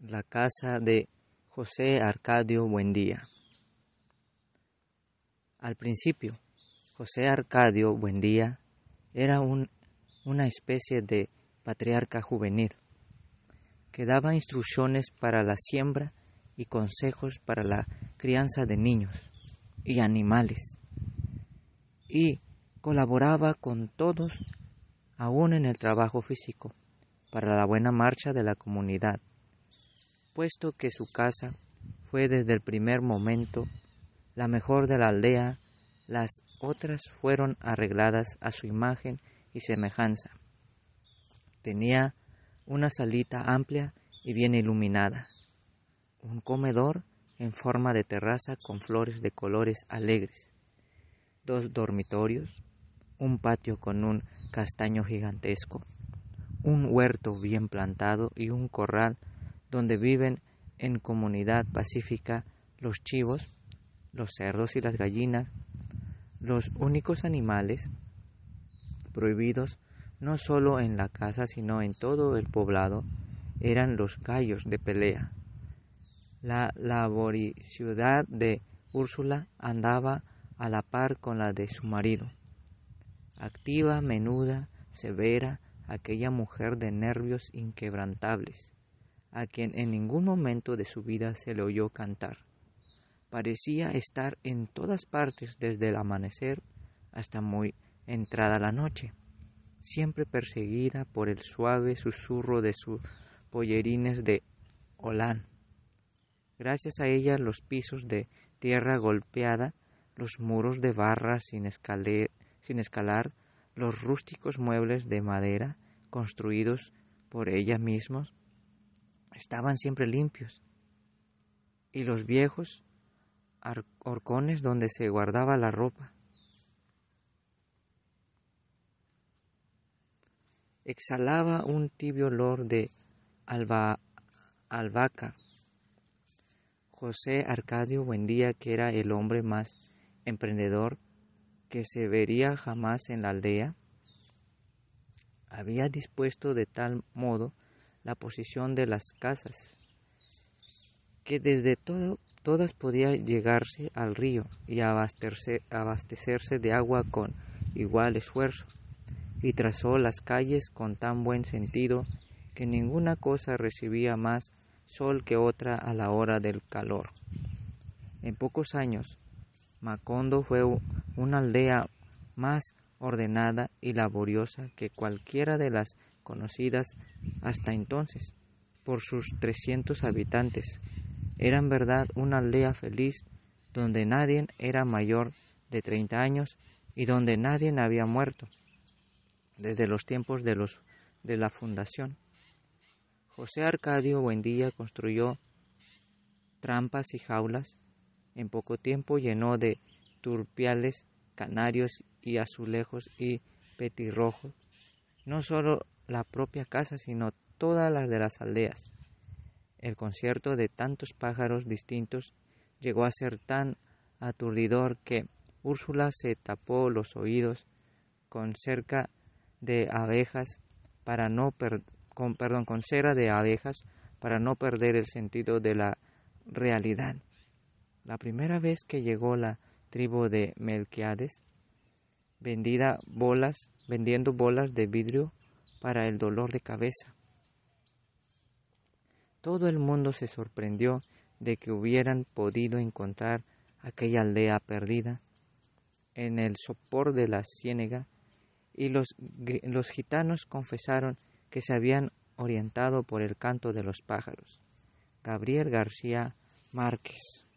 la casa de José Arcadio Buendía. Al principio, José Arcadio Buendía era una especie de patriarca juvenil que daba instrucciones para la siembra y consejos para la crianza de niños y animales y colaboraba con todos aún en el trabajo físico para la buena marcha de la comunidad puesto que su casa fue desde el primer momento la mejor de la aldea, las otras fueron arregladas a su imagen y semejanza. Tenía una salita amplia y bien iluminada, un comedor en forma de terraza con flores de colores alegres, dos dormitorios, un patio con un castaño gigantesco, un huerto bien plantado y un corral donde viven en comunidad pacífica los chivos, los cerdos y las gallinas, los únicos animales prohibidos no solo en la casa sino en todo el poblado eran los gallos de pelea. La laboricidad de Úrsula andaba a la par con la de su marido. Activa, menuda, severa, aquella mujer de nervios inquebrantables a quien en ningún momento de su vida se le oyó cantar. Parecía estar en todas partes desde el amanecer hasta muy entrada la noche, siempre perseguida por el suave susurro de sus pollerines de Olán. Gracias a ella los pisos de tierra golpeada, los muros de barra sin, sin escalar, los rústicos muebles de madera construidos por ella misma, estaban siempre limpios. Y los viejos horcones donde se guardaba la ropa. Exhalaba un tibio olor de albahaca. José Arcadio día que era el hombre más emprendedor que se vería jamás en la aldea, había dispuesto de tal modo la posición de las casas, que desde todo, todas podía llegarse al río y abastecerse de agua con igual esfuerzo, y trazó las calles con tan buen sentido que ninguna cosa recibía más sol que otra a la hora del calor. En pocos años, Macondo fue una aldea más ordenada y laboriosa que cualquiera de las conocidas hasta entonces por sus 300 habitantes. Era en verdad una aldea feliz donde nadie era mayor de 30 años y donde nadie había muerto desde los tiempos de, los, de la fundación. José Arcadio Buendía construyó trampas y jaulas. En poco tiempo llenó de turpiales, canarios y azulejos y petirrojos no solo la propia casa, sino todas las de las aldeas. El concierto de tantos pájaros distintos llegó a ser tan aturdidor que Úrsula se tapó los oídos con cerca de abejas para no con, perdón, con cera de abejas para no perder el sentido de la realidad. La primera vez que llegó la tribu de Melquiades, vendida bolas, vendiendo bolas de vidrio para el dolor de cabeza. Todo el mundo se sorprendió de que hubieran podido encontrar aquella aldea perdida en el sopor de la ciénega y los, los gitanos confesaron que se habían orientado por el canto de los pájaros. Gabriel García Márquez